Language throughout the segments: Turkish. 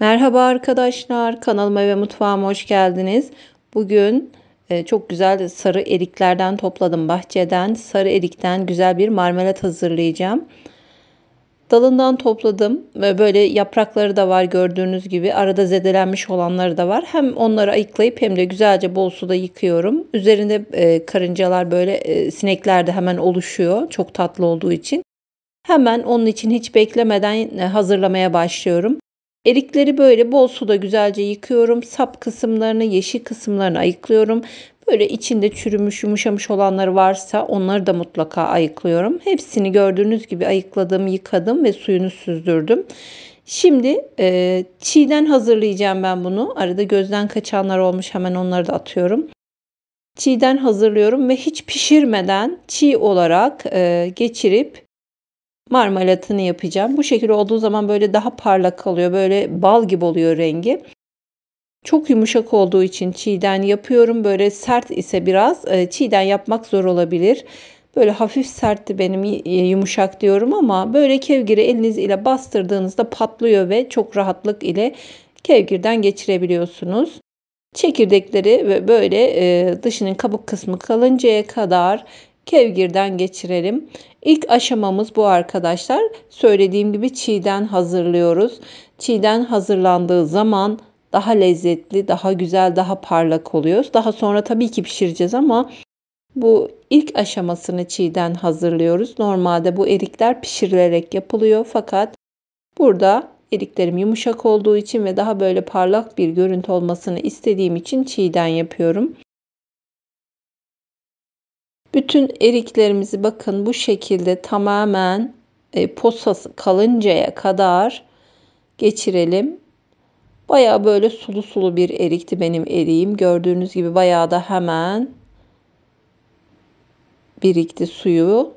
Merhaba arkadaşlar, kanalıma ve mutfağıma hoş geldiniz. Bugün e, çok güzel sarı eriklerden topladım bahçeden. Sarı erikten güzel bir marmelat hazırlayacağım. Dalından topladım ve böyle yaprakları da var gördüğünüz gibi. Arada zedelenmiş olanları da var. Hem onları ayıklayıp hem de güzelce bol suda yıkıyorum. Üzerinde e, karıncalar böyle e, sinekler de hemen oluşuyor. Çok tatlı olduğu için. Hemen onun için hiç beklemeden hazırlamaya başlıyorum. Erikleri böyle bol suda güzelce yıkıyorum. Sap kısımlarını, yeşil kısımlarını ayıklıyorum. Böyle içinde çürümüş, yumuşamış olanları varsa onları da mutlaka ayıklıyorum. Hepsini gördüğünüz gibi ayıkladım, yıkadım ve suyunu süzdürdüm. Şimdi e, çiğden hazırlayacağım ben bunu. Arada gözden kaçanlar olmuş hemen onları da atıyorum. Çiğden hazırlıyorum ve hiç pişirmeden çiğ olarak e, geçirip Marmalatını yapacağım. Bu şekilde olduğu zaman böyle daha parlak kalıyor. Böyle bal gibi oluyor rengi. Çok yumuşak olduğu için çiğden yapıyorum. Böyle sert ise biraz e, çiğden yapmak zor olabilir. Böyle hafif sertti benim e, yumuşak diyorum ama böyle kevgiri eliniz ile bastırdığınızda patlıyor ve çok rahatlık ile kevgirden geçirebiliyorsunuz. Çekirdekleri ve böyle e, dışının kabuk kısmı kalıncaya kadar kevgirden geçirelim. İlk aşamamız bu arkadaşlar. Söylediğim gibi çiğden hazırlıyoruz. Çiğden hazırlandığı zaman daha lezzetli, daha güzel, daha parlak oluyoruz. Daha sonra tabii ki pişireceğiz ama bu ilk aşamasını çiğden hazırlıyoruz. Normalde bu erikler pişirilerek yapılıyor fakat burada eriklerim yumuşak olduğu için ve daha böyle parlak bir görüntü olmasını istediğim için çiğden yapıyorum. Bütün eriklerimizi bakın bu şekilde tamamen e, posası kalıncaya kadar geçirelim. Baya böyle sulu sulu bir erikti benim eriğim. Gördüğünüz gibi baya da hemen birikti suyu.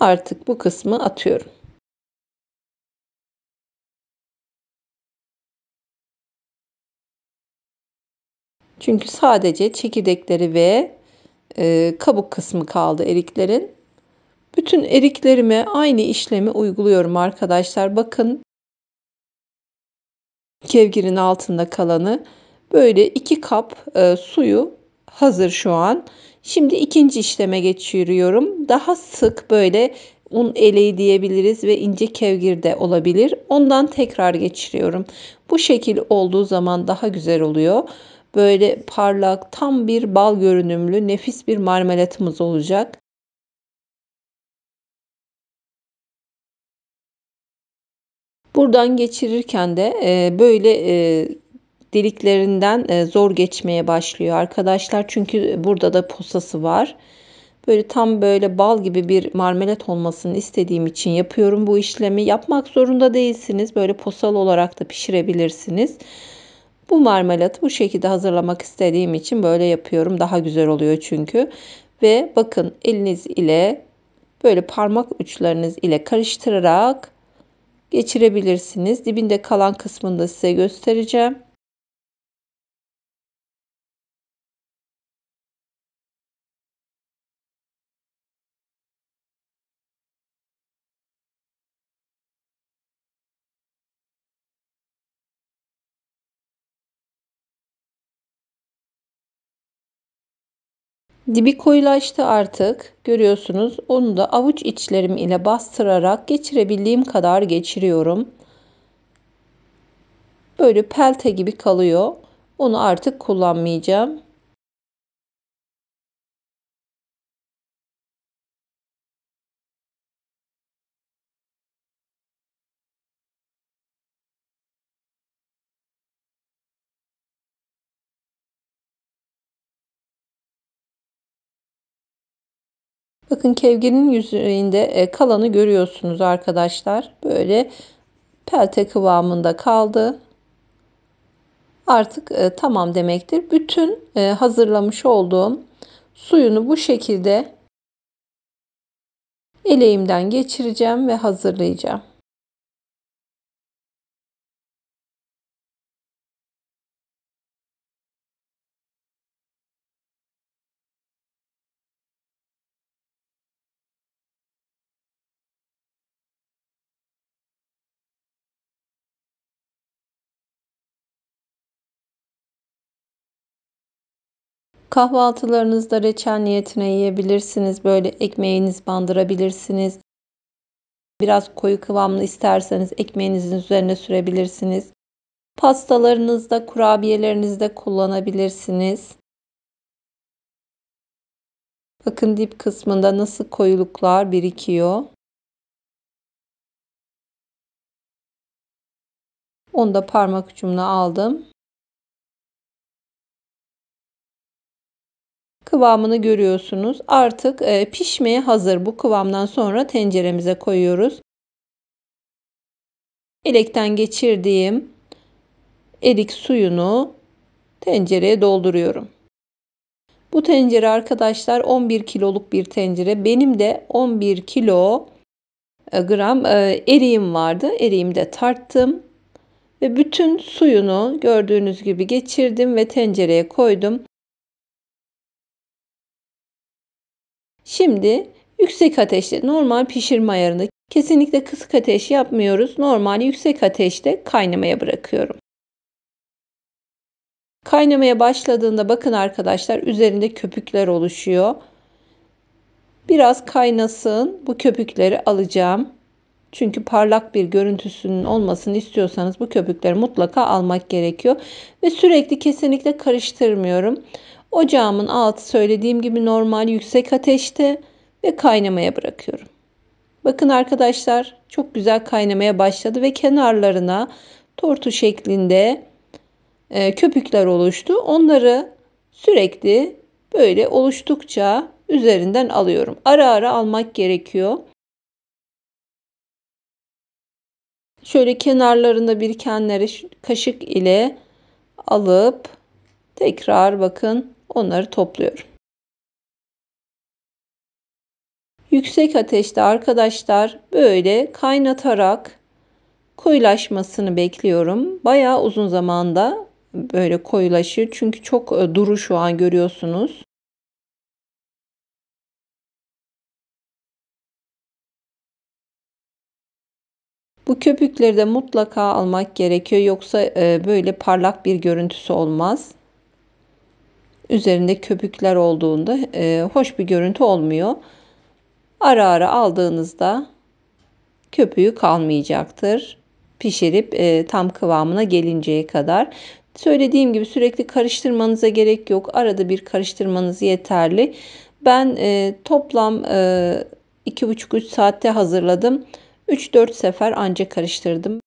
Artık bu kısmı atıyorum. Çünkü sadece çekirdekleri ve e, kabuk kısmı kaldı eriklerin. Bütün eriklerime aynı işlemi uyguluyorum arkadaşlar. Bakın kevgirin altında kalanı böyle iki kap e, suyu hazır şu an. Şimdi ikinci işleme geçiyorum. Daha sık böyle un eleği diyebiliriz ve ince kevgir de olabilir. Ondan tekrar geçiriyorum. Bu şekil olduğu zaman daha güzel oluyor böyle parlak tam bir bal görünümlü nefis bir marmelatımız olacak. Buradan geçirirken de e, böyle e, deliklerinden e, zor geçmeye başlıyor arkadaşlar. Çünkü burada da posası var. Böyle tam böyle bal gibi bir marmelat olmasını istediğim için yapıyorum bu işlemi. Yapmak zorunda değilsiniz. Böyle posal olarak da pişirebilirsiniz. Bu marmelatı bu şekilde hazırlamak istediğim için böyle yapıyorum. Daha güzel oluyor çünkü. Ve bakın eliniz ile böyle parmak uçlarınız ile karıştırarak geçirebilirsiniz. Dibinde kalan kısmını da size göstereceğim. Dibi koyulaştı artık. Görüyorsunuz onu da avuç içlerim ile bastırarak geçirebildiğim kadar geçiriyorum. Böyle pelte gibi kalıyor. Onu artık kullanmayacağım. Bakın kevginin yüzeyinde e, kalanı görüyorsunuz arkadaşlar. Böyle pelte kıvamında kaldı. Artık e, tamam demektir. Bütün e, hazırlamış olduğum suyunu bu şekilde eleğimden geçireceğim ve hazırlayacağım. Kahvaltılarınızda reçel niyetine yiyebilirsiniz. Böyle ekmeğiniz bandırabilirsiniz. Biraz koyu kıvamlı isterseniz ekmeğinizin üzerine sürebilirsiniz. Pastalarınızda, kurabiyelerinizde kullanabilirsiniz. Bakın dip kısmında nasıl koyuluklar birikiyor. Onu da parmak ucumla aldım. kıvamını görüyorsunuz. Artık e, pişmeye hazır. Bu kıvamdan sonra tenceremize koyuyoruz. Elekten geçirdiğim erik suyunu tencereye dolduruyorum. Bu tencere arkadaşlar 11 kiloluk bir tencere. Benim de 11 kilo e, gram e, eriğim vardı. Eriğimi de tarttım ve bütün suyunu gördüğünüz gibi geçirdim ve tencereye koydum. Şimdi yüksek ateşte normal pişirme ayarında kesinlikle kısık ateş yapmıyoruz. Normal yüksek ateşte kaynamaya bırakıyorum. Kaynamaya başladığında bakın arkadaşlar üzerinde köpükler oluşuyor. Biraz kaynasın. Bu köpükleri alacağım. Çünkü parlak bir görüntüsünün olmasını istiyorsanız bu köpükleri mutlaka almak gerekiyor. Ve sürekli kesinlikle karıştırmıyorum. Ocağımın altı söylediğim gibi normal yüksek ateşte ve kaynamaya bırakıyorum. Bakın arkadaşlar çok güzel kaynamaya başladı ve kenarlarına tortu şeklinde e, köpükler oluştu. Onları sürekli böyle oluştukça üzerinden alıyorum. Ara ara almak gerekiyor. Şöyle kenarlarında birikenleri kaşık ile alıp tekrar bakın Onları topluyorum. Yüksek ateşte arkadaşlar böyle kaynatarak koyulaşmasını bekliyorum. Bayağı uzun zamanda böyle koyulaşıyor. Çünkü çok e, duru şu an görüyorsunuz. Bu köpükleri de mutlaka almak gerekiyor yoksa e, böyle parlak bir görüntüsü olmaz üzerinde köpükler olduğunda e, hoş bir görüntü olmuyor. Ara ara aldığınızda köpüğü kalmayacaktır. Pişirip e, tam kıvamına gelinceye kadar. Söylediğim gibi sürekli karıştırmanıza gerek yok. Arada bir karıştırmanız yeterli. Ben e, toplam e, 2,5-3 saatte hazırladım. 3-4 sefer ancak karıştırdım.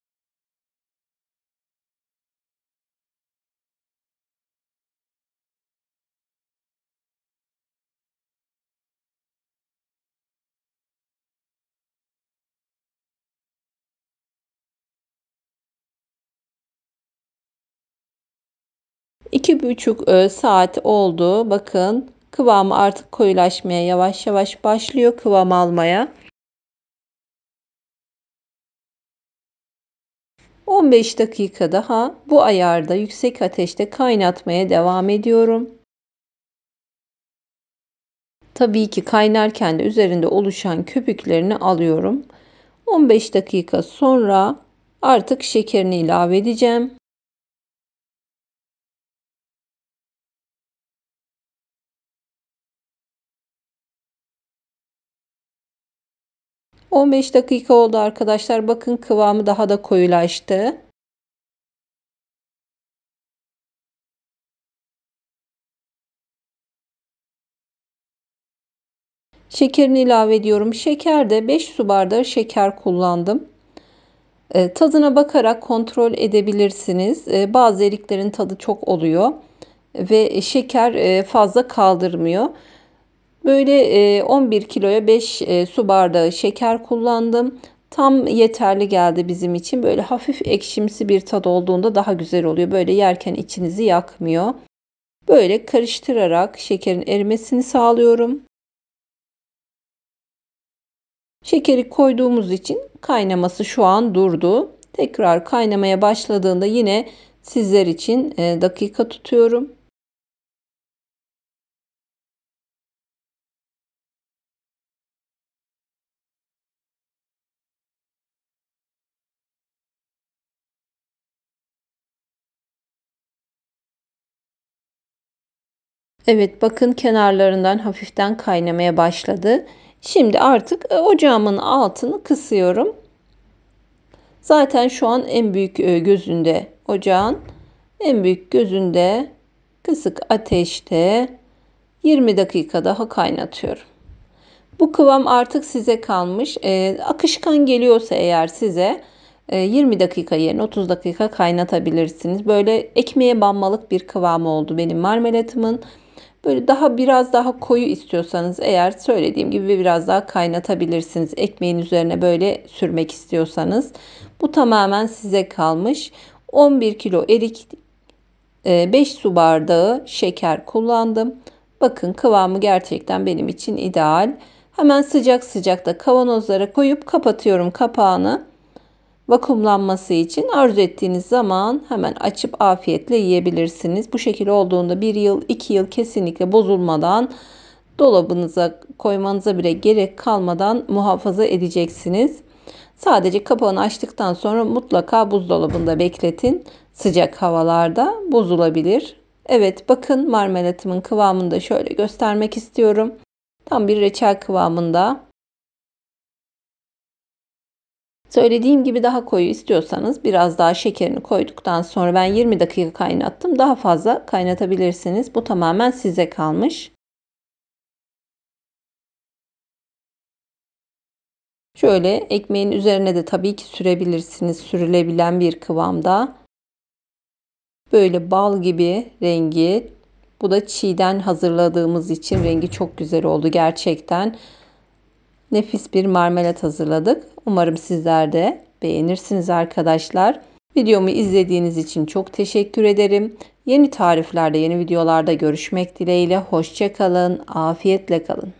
2,5 e, saat oldu. Bakın kıvamı artık koyulaşmaya yavaş yavaş başlıyor kıvam almaya. 15 dakika daha bu ayarda yüksek ateşte kaynatmaya devam ediyorum. Tabii ki kaynarken de üzerinde oluşan köpüklerini alıyorum. 15 dakika sonra artık şekerini ilave edeceğim. 15 dakika oldu arkadaşlar. Bakın kıvamı daha da koyulaştı. Şekerini ilave ediyorum. Şekerde 5 su bardağı şeker kullandım. E, tadına bakarak kontrol edebilirsiniz. E, bazı eriklerin tadı çok oluyor ve şeker e, fazla kaldırmıyor. Böyle 11 e, kiloya 5 e, su bardağı şeker kullandım. Tam yeterli geldi bizim için. Böyle hafif ekşimsi bir tad olduğunda daha güzel oluyor. Böyle yerken içinizi yakmıyor. Böyle karıştırarak şekerin erimesini sağlıyorum. Şekeri koyduğumuz için kaynaması şu an durdu. Tekrar kaynamaya başladığında yine sizler için e, dakika tutuyorum. Evet bakın kenarlarından hafiften kaynamaya başladı. Şimdi artık e, ocağımın altını kısıyorum. Zaten şu an en büyük e, gözünde ocağın en büyük gözünde kısık ateşte 20 dakika daha kaynatıyorum. Bu kıvam artık size kalmış. E, akışkan geliyorsa eğer size e, 20 dakika yerine 30 dakika kaynatabilirsiniz. Böyle ekmeğe banmalık bir kıvam oldu benim marmelatımın. Böyle daha biraz daha koyu istiyorsanız eğer söylediğim gibi biraz daha kaynatabilirsiniz. Ekmeğin üzerine böyle sürmek istiyorsanız. Bu tamamen size kalmış. 11 kilo erik 5 e, su bardağı şeker kullandım. Bakın kıvamı gerçekten benim için ideal. Hemen sıcak sıcak da kavanozlara koyup kapatıyorum kapağını vakumlanması için arzu ettiğiniz zaman hemen açıp afiyetle yiyebilirsiniz. Bu şekilde olduğunda bir yıl iki yıl kesinlikle bozulmadan dolabınıza koymanıza bile gerek kalmadan muhafaza edeceksiniz. Sadece kapağını açtıktan sonra mutlaka buzdolabında bekletin. Sıcak havalarda bozulabilir. Evet bakın marmelatımın kıvamını da şöyle göstermek istiyorum. Tam bir reçel kıvamında. Söylediğim gibi daha koyu istiyorsanız biraz daha şekerini koyduktan sonra ben 20 dakika kaynattım. Daha fazla kaynatabilirsiniz. Bu tamamen size kalmış. Şöyle ekmeğin üzerine de tabii ki sürebilirsiniz. Sürülebilen bir kıvamda. Böyle bal gibi rengi. Bu da çiğden hazırladığımız için rengi çok güzel oldu gerçekten nefis bir marmelat hazırladık. Umarım sizler de beğenirsiniz arkadaşlar. Videomu izlediğiniz için çok teşekkür ederim. Yeni tariflerde, yeni videolarda görüşmek dileğiyle. Hoşçakalın, afiyetle kalın.